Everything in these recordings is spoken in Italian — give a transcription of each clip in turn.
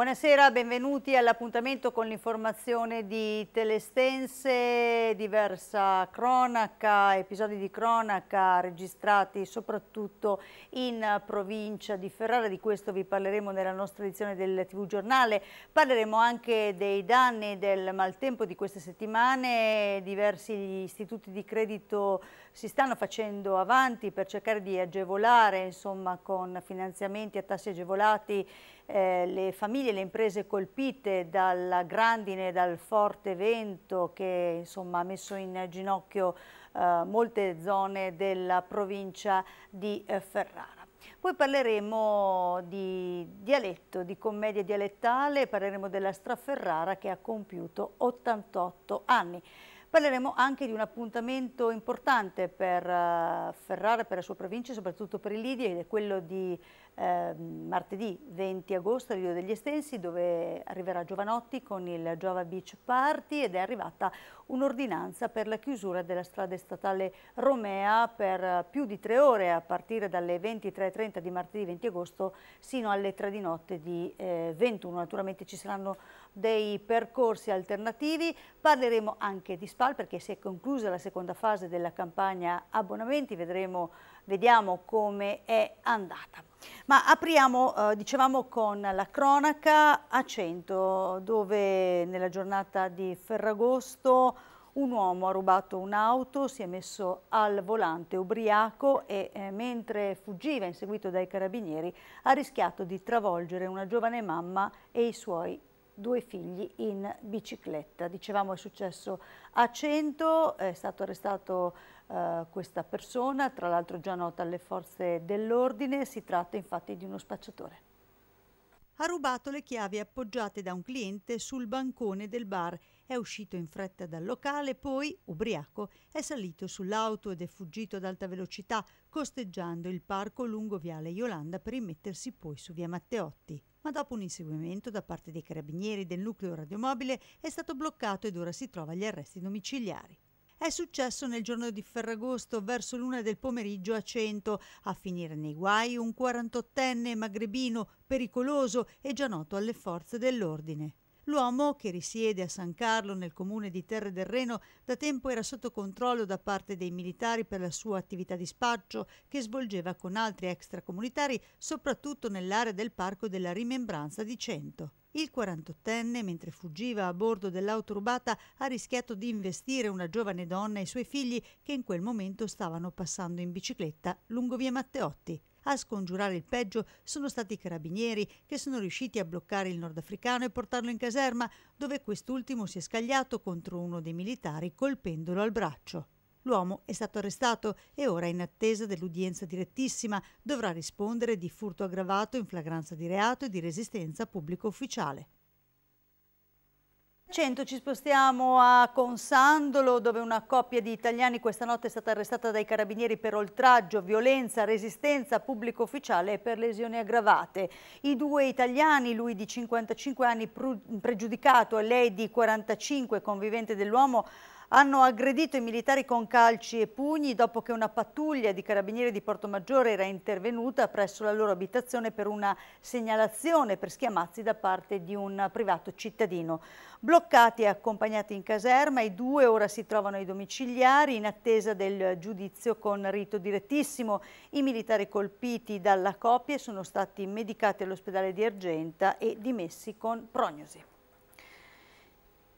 Buonasera, benvenuti all'appuntamento con l'informazione di Telestense, diversa cronaca, episodi di cronaca registrati soprattutto in provincia di Ferrara, di questo vi parleremo nella nostra edizione del TV giornale, parleremo anche dei danni del maltempo di queste settimane, diversi istituti di credito si stanno facendo avanti per cercare di agevolare insomma, con finanziamenti a tassi agevolati eh, le famiglie e le imprese colpite dalla grandine, dal forte vento che insomma, ha messo in ginocchio eh, molte zone della provincia di eh, Ferrara. Poi parleremo di dialetto, di commedia dialettale, parleremo della Straferrara che ha compiuto 88 anni. Parleremo anche di un appuntamento importante per eh, Ferrara, per la sua provincia, e soprattutto per il Lidia, ed è quello di eh, martedì 20 agosto a Rio degli Estensi dove arriverà Giovanotti con il Giova Beach Party ed è arrivata un'ordinanza per la chiusura della strada statale Romea per più di tre ore a partire dalle 23.30 di martedì 20 agosto sino alle 3 di notte di eh, 21. Naturalmente ci saranno dei percorsi alternativi, parleremo anche di SPAL perché si è conclusa la seconda fase della campagna abbonamenti, Vedremo, vediamo come è andata. Ma apriamo, eh, dicevamo, con la cronaca a 100, dove nella giornata di Ferragosto un uomo ha rubato un'auto, si è messo al volante ubriaco e eh, mentre fuggiva inseguito dai carabinieri ha rischiato di travolgere una giovane mamma e i suoi due figli in bicicletta. Dicevamo è successo a 100, è stato arrestato eh, questa persona, tra l'altro già nota alle forze dell'ordine, si tratta infatti di uno spacciatore. Ha rubato le chiavi appoggiate da un cliente sul bancone del bar, è uscito in fretta dal locale, poi, ubriaco, è salito sull'auto ed è fuggito ad alta velocità, costeggiando il parco lungo Viale Yolanda per immettersi poi su Via Matteotti ma dopo un inseguimento da parte dei carabinieri del nucleo radiomobile è stato bloccato ed ora si trova agli arresti domiciliari. È successo nel giorno di Ferragosto verso l'una del pomeriggio a Cento. A finire nei guai un 48enne magrebino pericoloso e già noto alle forze dell'ordine. L'uomo, che risiede a San Carlo nel comune di Terre del Reno, da tempo era sotto controllo da parte dei militari per la sua attività di spaccio che svolgeva con altri extracomunitari, soprattutto nell'area del Parco della Rimembranza di Cento. Il 48enne, mentre fuggiva a bordo dell'auto rubata, ha rischiato di investire una giovane donna e i suoi figli che in quel momento stavano passando in bicicletta lungo via Matteotti. A scongiurare il peggio sono stati i carabinieri che sono riusciti a bloccare il nordafricano e portarlo in caserma, dove quest'ultimo si è scagliato contro uno dei militari colpendolo al braccio. L'uomo è stato arrestato e ora in attesa dell'udienza direttissima dovrà rispondere di furto aggravato in flagranza di reato e di resistenza pubblico ufficiale. 100 ci spostiamo a Consandolo dove una coppia di italiani questa notte è stata arrestata dai carabinieri per oltraggio, violenza, resistenza pubblico ufficiale e per lesioni aggravate. I due italiani, lui di 55 anni pregiudicato e lei di 45 convivente dell'uomo, hanno aggredito i militari con calci e pugni dopo che una pattuglia di carabinieri di Portomaggiore era intervenuta presso la loro abitazione per una segnalazione per schiamazzi da parte di un privato cittadino. Bloccati e accompagnati in caserma, i due ora si trovano ai domiciliari in attesa del giudizio con rito direttissimo. I militari colpiti dalla coppia sono stati medicati all'ospedale di Argenta e dimessi con prognosi.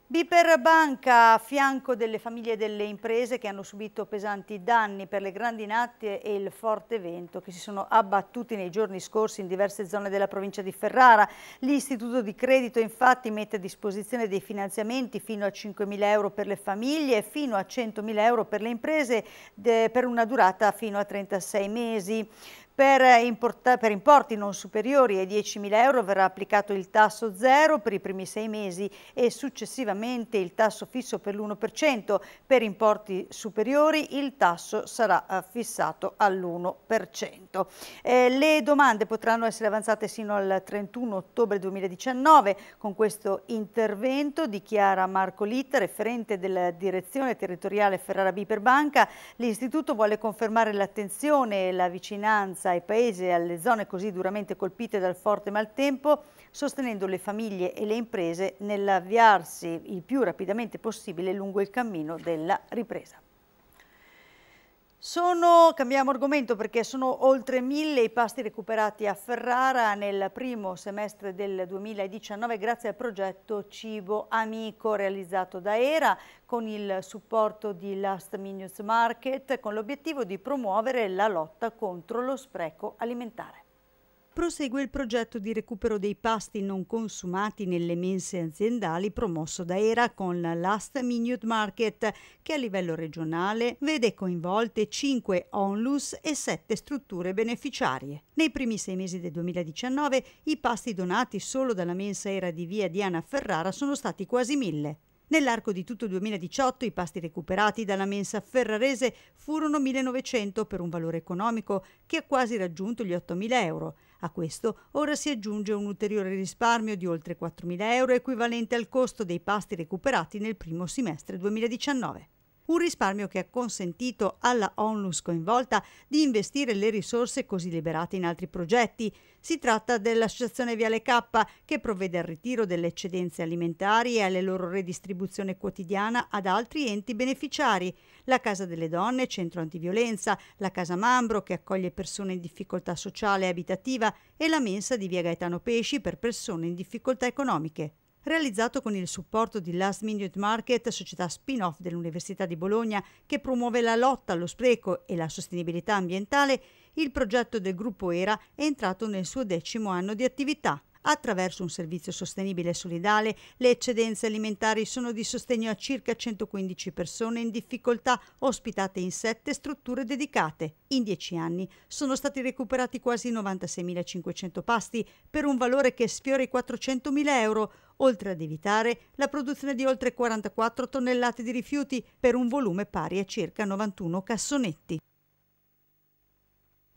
Biper Banca a fianco delle famiglie e delle imprese che hanno subito pesanti danni per le grandinate e il forte vento che si sono abbattuti nei giorni scorsi in diverse zone della provincia di Ferrara. L'istituto di credito infatti mette a disposizione dei finanziamenti fino a 5.000 euro per le famiglie e fino a 100.000 euro per le imprese per una durata fino a 36 mesi. Per, eh, import per, importi non superiori ai 10.000 euro verrà applicato il tasso zero per i primi sei mesi e successivamente il tasso fisso per l'1%. Per importi superiori il tasso sarà eh, fissato all'1%. Eh, le domande potranno essere avanzate sino al 31 ottobre 2019 con questo intervento dichiara Marco Litta, referente della direzione territoriale Ferrara Biperbanca. L'Istituto vuole confermare l'attenzione e la vicinanza vicinanza ai paesi e alle zone così duramente colpite dal forte maltempo, sostenendo le famiglie e le imprese nell'avviarsi il più rapidamente possibile lungo il cammino della ripresa. Sono, cambiamo argomento perché sono oltre mille i pasti recuperati a Ferrara nel primo semestre del 2019 grazie al progetto Cibo Amico realizzato da ERA con il supporto di Last Minutes Market con l'obiettivo di promuovere la lotta contro lo spreco alimentare prosegue il progetto di recupero dei pasti non consumati nelle mense aziendali promosso da ERA con la Last Minute Market, che a livello regionale vede coinvolte 5 onlus e 7 strutture beneficiarie. Nei primi sei mesi del 2019 i pasti donati solo dalla mensa ERA di via Diana Ferrara sono stati quasi mille. Nell'arco di tutto il 2018 i pasti recuperati dalla mensa ferrarese furono 1900 per un valore economico che ha quasi raggiunto gli 8.000 euro. A questo ora si aggiunge un ulteriore risparmio di oltre 4.000 euro equivalente al costo dei pasti recuperati nel primo semestre 2019. Un risparmio che ha consentito alla onlus coinvolta di investire le risorse così liberate in altri progetti. Si tratta dell'associazione Viale K che provvede al ritiro delle eccedenze alimentari e alla loro redistribuzione quotidiana ad altri enti beneficiari. La Casa delle Donne, centro antiviolenza, la Casa Mambro che accoglie persone in difficoltà sociale e abitativa e la mensa di Via Gaetano Pesci per persone in difficoltà economiche realizzato con il supporto di Last Minute Market, società spin-off dell'Università di Bologna che promuove la lotta allo spreco e la sostenibilità ambientale, il progetto del gruppo ERA è entrato nel suo decimo anno di attività. Attraverso un servizio sostenibile e solidale, le eccedenze alimentari sono di sostegno a circa 115 persone in difficoltà ospitate in sette strutture dedicate. In dieci anni sono stati recuperati quasi 96.500 pasti per un valore che sfiora i 400.000 euro, oltre ad evitare la produzione di oltre 44 tonnellate di rifiuti per un volume pari a circa 91 cassonetti.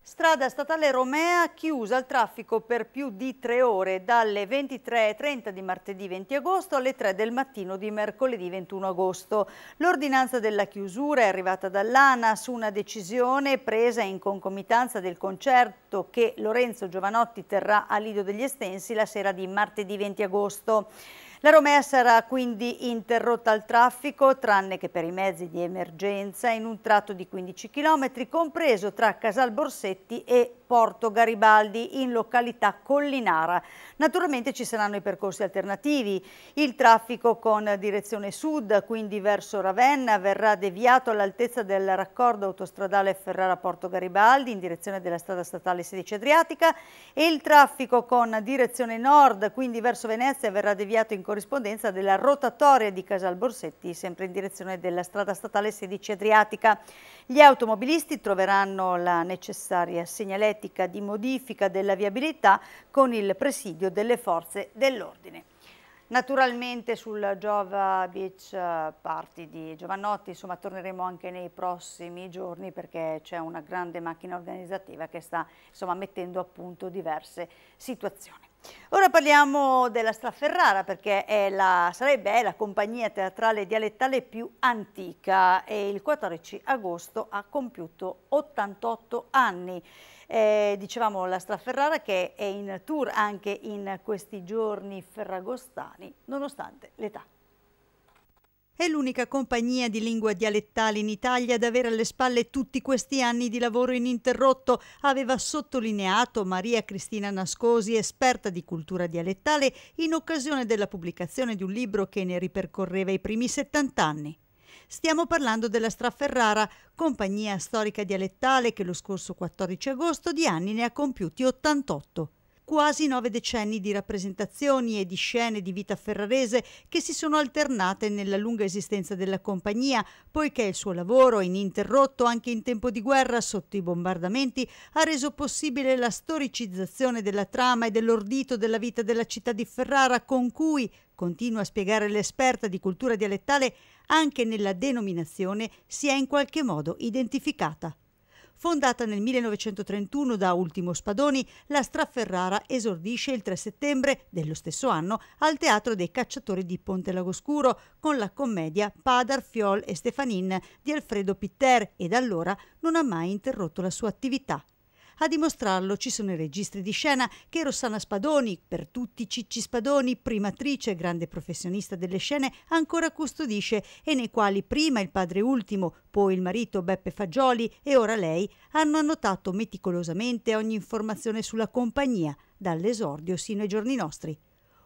Strada statale Romea chiusa al traffico per più di tre ore dalle 23.30 di martedì 20 agosto alle 3 del mattino di mercoledì 21 agosto. L'ordinanza della chiusura è arrivata dall'ANA su una decisione presa in concomitanza del concerto che Lorenzo Giovanotti terrà a Lido degli Estensi la sera di martedì 20 agosto. La Romea sarà quindi interrotta al traffico, tranne che per i mezzi di emergenza, in un tratto di 15 km, compreso tra Casal Borsetti e Porto Garibaldi, in località Collinara. Naturalmente ci saranno i percorsi alternativi. Il traffico con direzione sud, quindi verso Ravenna, verrà deviato all'altezza del raccordo autostradale Ferrara-Porto Garibaldi, in direzione della strada statale 16 Adriatica, e il traffico con direzione nord, quindi verso Venezia, verrà deviato in corso corrispondenza della rotatoria di Casal Borsetti, sempre in direzione della strada statale 16 Adriatica. Gli automobilisti troveranno la necessaria segnaletica di modifica della viabilità con il presidio delle forze dell'ordine. Naturalmente sul Giova Beach eh, Party di Giovannotti, insomma torneremo anche nei prossimi giorni perché c'è una grande macchina organizzativa che sta insomma, mettendo a punto diverse situazioni. Ora parliamo della Straferrara perché è la, sarebbe è la compagnia teatrale dialettale più antica e il 14 agosto ha compiuto 88 anni. Eh, dicevamo la Straferrara che è in tour anche in questi giorni ferragostani nonostante l'età. È l'unica compagnia di lingua dialettale in Italia ad avere alle spalle tutti questi anni di lavoro ininterrotto, aveva sottolineato Maria Cristina Nascosi, esperta di cultura dialettale, in occasione della pubblicazione di un libro che ne ripercorreva i primi 70 anni. Stiamo parlando della Strafferrara, compagnia storica dialettale che lo scorso 14 agosto di anni ne ha compiuti 88 quasi nove decenni di rappresentazioni e di scene di vita ferrarese che si sono alternate nella lunga esistenza della compagnia, poiché il suo lavoro, ininterrotto anche in tempo di guerra sotto i bombardamenti, ha reso possibile la storicizzazione della trama e dell'ordito della vita della città di Ferrara con cui, continua a spiegare l'esperta di cultura dialettale, anche nella denominazione si è in qualche modo identificata. Fondata nel 1931 da Ultimo Spadoni, la Strafferrara esordisce il 3 settembre dello stesso anno al Teatro dei Cacciatori di Ponte Lagoscuro con la commedia Padar, Fiol e Stefanin di Alfredo Pitter e da allora non ha mai interrotto la sua attività a dimostrarlo ci sono i registri di scena che Rossana Spadoni, per tutti Cicci Spadoni, prima attrice, e grande professionista delle scene, ancora custodisce e nei quali prima il padre ultimo, poi il marito Beppe Fagioli e ora lei hanno annotato meticolosamente ogni informazione sulla compagnia, dall'esordio sino ai giorni nostri.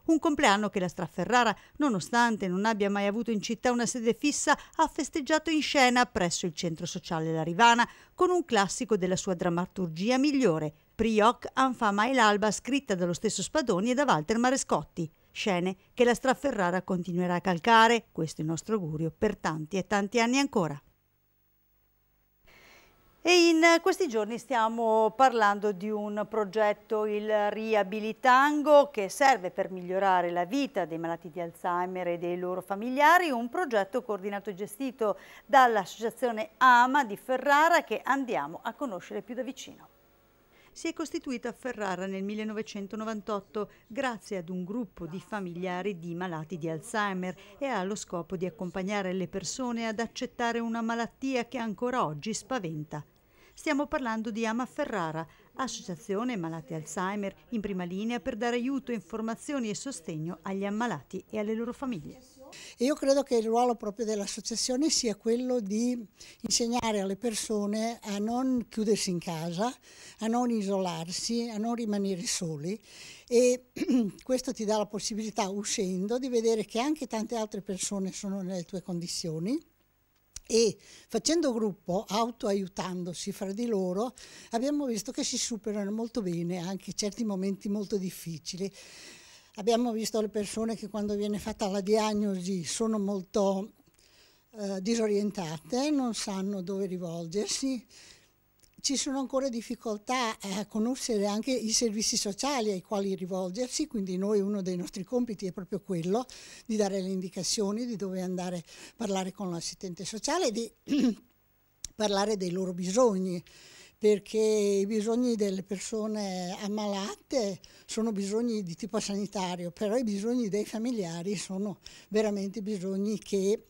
Un compleanno che la Strafferrara, nonostante non abbia mai avuto in città una sede fissa, ha festeggiato in scena presso il centro sociale La Rivana con un classico della sua drammaturgia migliore, Prioc Anfama e l'Alba, scritta dallo stesso Spadoni e da Walter Marescotti. Scene che la Strafferrara continuerà a calcare, questo è il nostro augurio, per tanti e tanti anni ancora. E in eh, questi giorni stiamo parlando di un progetto, il Riabilitango, che serve per migliorare la vita dei malati di Alzheimer e dei loro familiari, un progetto coordinato e gestito dall'associazione AMA di Ferrara che andiamo a conoscere più da vicino si è costituita a Ferrara nel 1998 grazie ad un gruppo di familiari di malati di Alzheimer e ha lo scopo di accompagnare le persone ad accettare una malattia che ancora oggi spaventa. Stiamo parlando di Ama Ferrara, associazione malati Alzheimer in prima linea per dare aiuto, informazioni e sostegno agli ammalati e alle loro famiglie io credo che il ruolo proprio dell'associazione sia quello di insegnare alle persone a non chiudersi in casa, a non isolarsi, a non rimanere soli e questo ti dà la possibilità uscendo di vedere che anche tante altre persone sono nelle tue condizioni e facendo gruppo, autoaiutandosi fra di loro, abbiamo visto che si superano molto bene anche certi momenti molto difficili. Abbiamo visto le persone che quando viene fatta la diagnosi sono molto eh, disorientate, non sanno dove rivolgersi. Ci sono ancora difficoltà a conoscere anche i servizi sociali ai quali rivolgersi, quindi noi uno dei nostri compiti è proprio quello di dare le indicazioni di dove andare a parlare con l'assistente sociale e di parlare dei loro bisogni perché i bisogni delle persone ammalate sono bisogni di tipo sanitario, però i bisogni dei familiari sono veramente bisogni che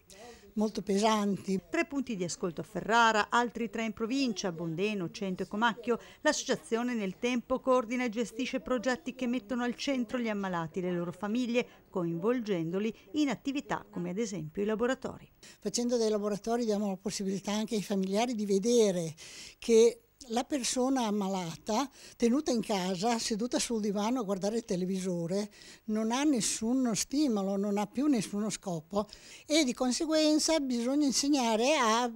molto pesanti. Tre punti di ascolto a Ferrara, altri tre in provincia, Bondeno, Cento e Comacchio. L'associazione nel tempo coordina e gestisce progetti che mettono al centro gli ammalati e le loro famiglie, coinvolgendoli in attività come ad esempio i laboratori. Facendo dei laboratori diamo la possibilità anche ai familiari di vedere che la persona ammalata, tenuta in casa, seduta sul divano a guardare il televisore, non ha nessun stimolo, non ha più nessuno scopo e di conseguenza bisogna insegnare a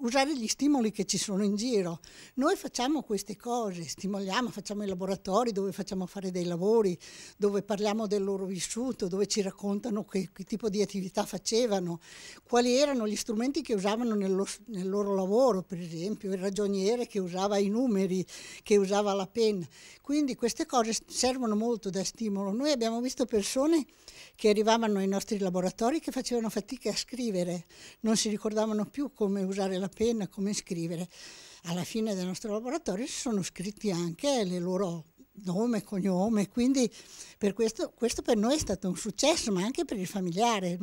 usare gli stimoli che ci sono in giro. Noi facciamo queste cose, stimoliamo, facciamo i laboratori dove facciamo fare dei lavori, dove parliamo del loro vissuto, dove ci raccontano che, che tipo di attività facevano, quali erano gli strumenti che usavano nel, lo, nel loro lavoro, per esempio il ragioniere che usava i numeri, che usava la penna. Quindi queste cose servono molto da stimolo. Noi abbiamo visto persone che arrivavano ai nostri laboratori che facevano fatica a scrivere, non si ricordavano più come usare la la penna, come scrivere, alla fine del nostro laboratorio si sono scritti anche le loro nome, cognome, quindi per questo, questo per noi è stato un successo, ma anche per il familiare.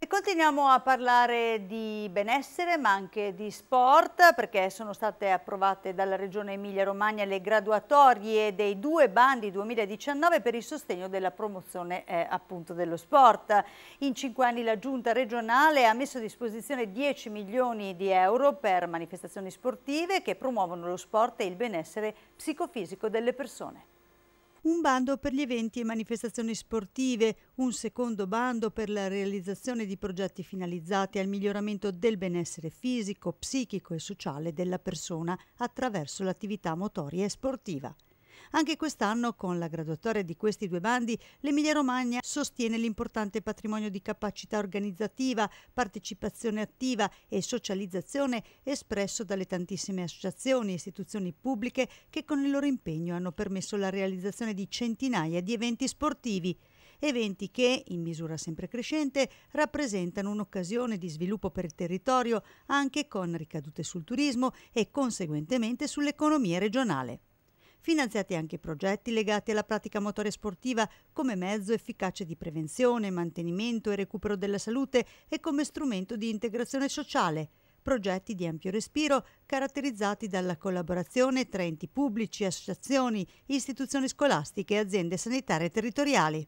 E continuiamo a parlare di benessere ma anche di sport perché sono state approvate dalla Regione Emilia-Romagna le graduatorie dei due bandi 2019 per il sostegno della promozione eh, appunto dello sport. In cinque anni la Giunta regionale ha messo a disposizione 10 milioni di euro per manifestazioni sportive che promuovono lo sport e il benessere psicofisico delle persone un bando per gli eventi e manifestazioni sportive, un secondo bando per la realizzazione di progetti finalizzati al miglioramento del benessere fisico, psichico e sociale della persona attraverso l'attività motoria e sportiva. Anche quest'anno, con la graduatoria di questi due bandi, l'Emilia Romagna sostiene l'importante patrimonio di capacità organizzativa, partecipazione attiva e socializzazione espresso dalle tantissime associazioni e istituzioni pubbliche che con il loro impegno hanno permesso la realizzazione di centinaia di eventi sportivi eventi che, in misura sempre crescente, rappresentano un'occasione di sviluppo per il territorio anche con ricadute sul turismo e conseguentemente sull'economia regionale finanziati anche progetti legati alla pratica motoria sportiva come mezzo efficace di prevenzione, mantenimento e recupero della salute e come strumento di integrazione sociale progetti di ampio respiro caratterizzati dalla collaborazione tra enti pubblici, associazioni, istituzioni scolastiche e aziende sanitarie territoriali.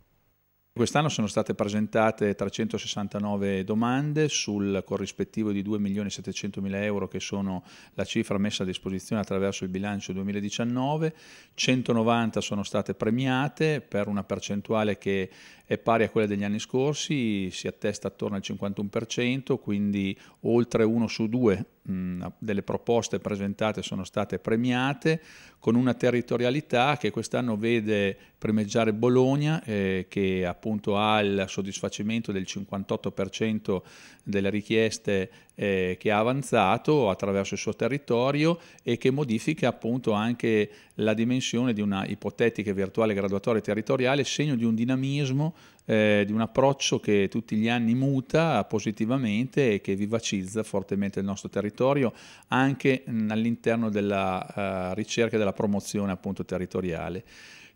Quest'anno sono state presentate 369 domande sul corrispettivo di 2.700.000 euro che sono la cifra messa a disposizione attraverso il bilancio 2019, 190 sono state premiate per una percentuale che è pari a quella degli anni scorsi, si attesta attorno al 51%, quindi oltre 1 su 2 mh, mm, delle proposte presentate sono state premiate con una territorialità che quest'anno vede primeggiare Bologna eh, che appunto ha il soddisfacimento del 58% delle richieste eh, che ha avanzato attraverso il suo territorio e che modifica appunto anche la dimensione di una ipotetica e virtuale graduatoria territoriale, segno di un dinamismo eh, di un approccio che tutti gli anni muta positivamente e che vivacizza fortemente il nostro territorio anche all'interno della eh, ricerca e della promozione appunto territoriale.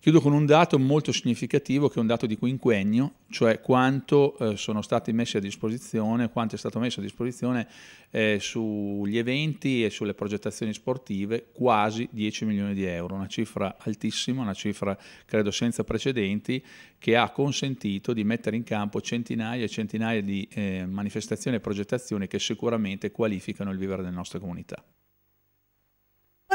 Chiudo con un dato molto significativo che è un dato di quinquennio, cioè quanto eh, sono stati messi a disposizione, quanto è stato messo a disposizione eh, sugli eventi e sulle progettazioni sportive quasi 10 milioni di euro, una cifra altissima, una cifra credo senza precedenti che ha consentito di mettere in campo centinaia e centinaia di eh, manifestazioni e progettazioni che sicuramente qualificano il vivere delle nostre comunità.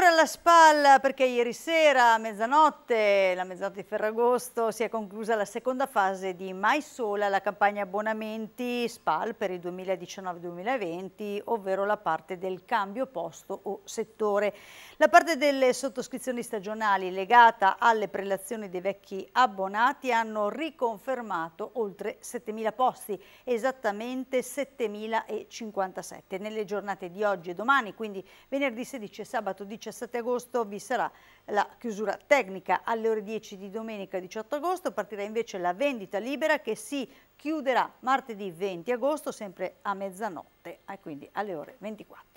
Sempre alla spalla perché ieri sera a mezzanotte, la mezzanotte di Ferragosto, si è conclusa la seconda fase di Mai Sola, la campagna abbonamenti SPAL per il 2019-2020, ovvero la parte del cambio posto o settore. La parte delle sottoscrizioni stagionali legata alle prelazioni dei vecchi abbonati hanno riconfermato oltre 7.000 posti, esattamente 7.057. Nelle giornate di oggi e domani, quindi venerdì 16 e sabato 17 agosto, vi sarà la chiusura tecnica alle ore 10 di domenica 18 agosto, partirà invece la vendita libera che si chiuderà martedì 20 agosto sempre a mezzanotte e quindi alle ore 24.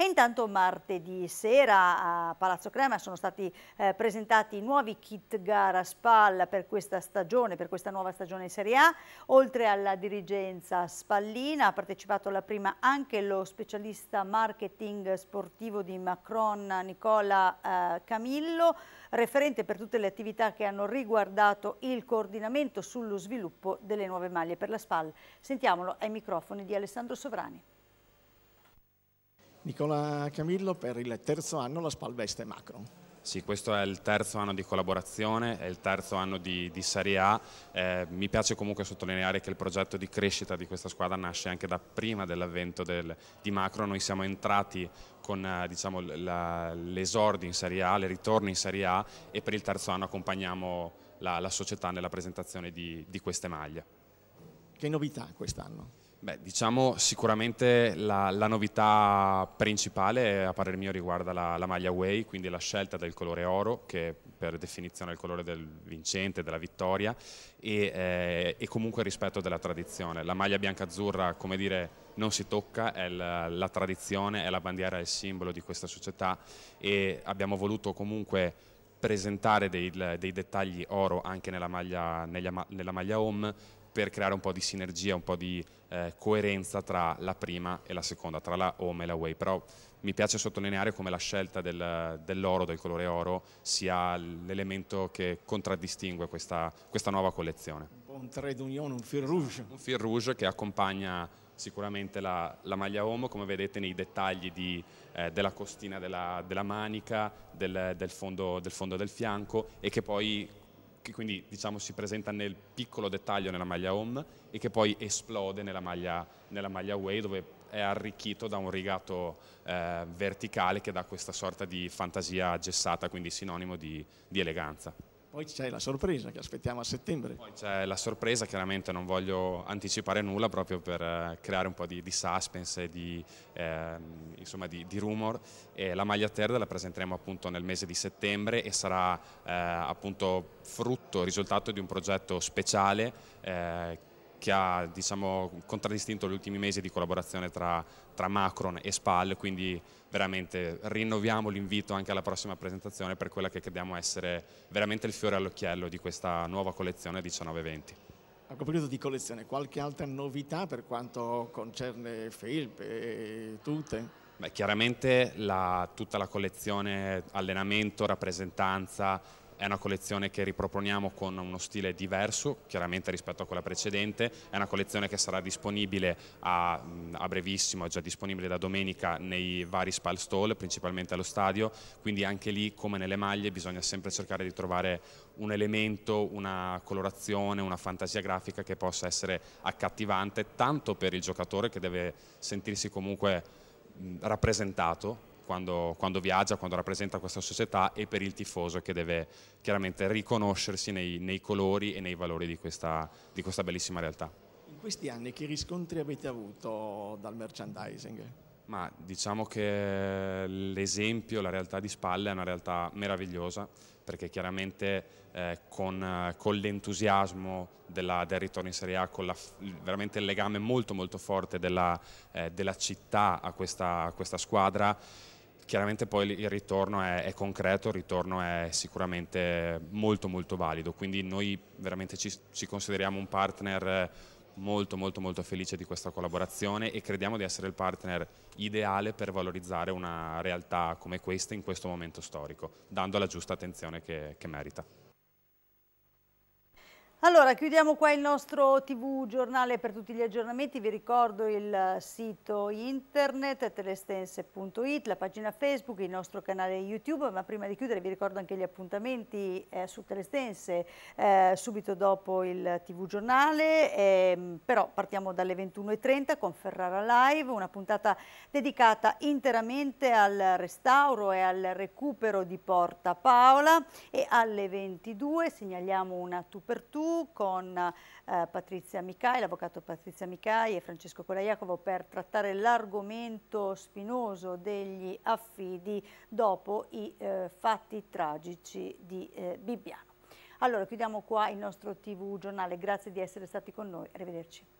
E intanto martedì sera a Palazzo Crema sono stati eh, presentati nuovi kit gara SPAL per questa stagione, per questa nuova stagione in Serie A. Oltre alla dirigenza spallina ha partecipato alla prima anche lo specialista marketing sportivo di Macron Nicola eh, Camillo, referente per tutte le attività che hanno riguardato il coordinamento sullo sviluppo delle nuove maglie per la SPAL. Sentiamolo ai microfoni di Alessandro Sovrani. Nicola Camillo per il terzo anno la Spalveste Macro. Sì, questo è il terzo anno di collaborazione, è il terzo anno di, di Serie A. Eh, mi piace comunque sottolineare che il progetto di crescita di questa squadra nasce anche da prima dell'avvento del, di Macro. Noi siamo entrati con eh, diciamo, l'esordio in Serie A, le ritorni in Serie A e per il terzo anno accompagniamo la, la società nella presentazione di, di queste maglie. Che novità quest'anno? Beh, diciamo sicuramente la, la, novità principale a parer mio riguarda la, la, maglia Way, quindi la scelta del colore oro, che per definizione è il colore del vincente, della vittoria, e, eh, e comunque il rispetto della tradizione. La maglia bianca-azzurra, come dire, non si tocca, è la, la tradizione, è la bandiera, è il simbolo di questa società e abbiamo voluto comunque presentare dei, dei, dettagli oro anche nella maglia, nella, nella maglia home per creare un po' di sinergia, un po' di eh, coerenza tra la prima e la seconda, tra la home e la way. Però mi piace sottolineare come la scelta del, dell'oro, del colore oro, sia l'elemento che contraddistingue questa, questa, nuova collezione. Un po' un trade union, un fil rouge. Un fil rouge che accompagna sicuramente la, la maglia home, come vedete nei dettagli di, eh, della costina della, della manica, del, del, fondo, del fondo del fianco e che poi che quindi diciamo, si presenta nel piccolo dettaglio nella maglia home e che poi esplode nella maglia, nella maglia away dove è arricchito da un rigato eh, verticale che dà questa sorta di fantasia gessata, quindi sinonimo di, di eleganza. Poi c'è la sorpresa che aspettiamo a settembre. Poi c'è la sorpresa, chiaramente non voglio anticipare nulla proprio per eh, creare un po' di, di suspense e di, eh, insomma, di, di rumor. E la maglia terra la presenteremo appunto nel mese di settembre e sarà eh, appunto frutto, risultato di un progetto speciale eh, che ha diciamo, contraddistinto gli ultimi mesi di collaborazione tra, tra Macron e Spal, quindi veramente rinnoviamo l'invito anche alla prossima presentazione per quella che crediamo essere veramente il fiore all'occhiello di questa nuova collezione 1920. A proposito di collezione, qualche altra novità per quanto concerne felpe e tutte? Beh, chiaramente la, tutta la collezione allenamento, rappresentanza, è una collezione che riproponiamo con uno stile diverso, chiaramente rispetto a quella precedente, è una collezione che sarà disponibile a, a brevissimo, è già disponibile da domenica nei vari spal stall, principalmente allo stadio, quindi anche lì come nelle maglie bisogna sempre cercare di trovare un elemento, una colorazione, una fantasia grafica che possa essere accattivante tanto per il giocatore che deve sentirsi comunque rappresentato quando, quando, viaggia, quando rappresenta questa società e per il tifoso che deve chiaramente riconoscersi nei, nei colori e nei valori di questa, di questa bellissima realtà. In questi anni che riscontri avete avuto dal merchandising? Ma diciamo che l'esempio, la realtà di spalle è una realtà meravigliosa perché chiaramente eh, con, con l'entusiasmo del ritorno in Serie A, con la, veramente il legame molto molto forte della, eh, della città a questa, a questa squadra, Chiaramente poi il ritorno è, è concreto, il ritorno è sicuramente molto molto valido, quindi noi veramente ci, ci consideriamo un partner molto molto molto felice di questa collaborazione e crediamo di essere il partner ideale per valorizzare una realtà come questa in questo momento storico, dando la giusta attenzione che, che merita. Allora, chiudiamo qua il nostro TV giornale per tutti gli aggiornamenti. Vi ricordo il sito internet telestense.it, la pagina Facebook, il nostro canale YouTube, ma prima di chiudere vi ricordo anche gli appuntamenti eh, su Telestense eh, subito dopo il TV giornale, eh, però partiamo dalle 21.30 con Ferrara Live, una puntata dedicata interamente al restauro e al recupero di Porta Paola e alle 22 segnaliamo una tu per tu con eh, Patrizia Micai, l'avvocato Patrizia Micai e Francesco Colaiacovo per trattare l'argomento spinoso degli affidi dopo i eh, fatti tragici di eh, Bibbiano. Allora chiudiamo qua il nostro TV giornale, grazie di essere stati con noi, arrivederci.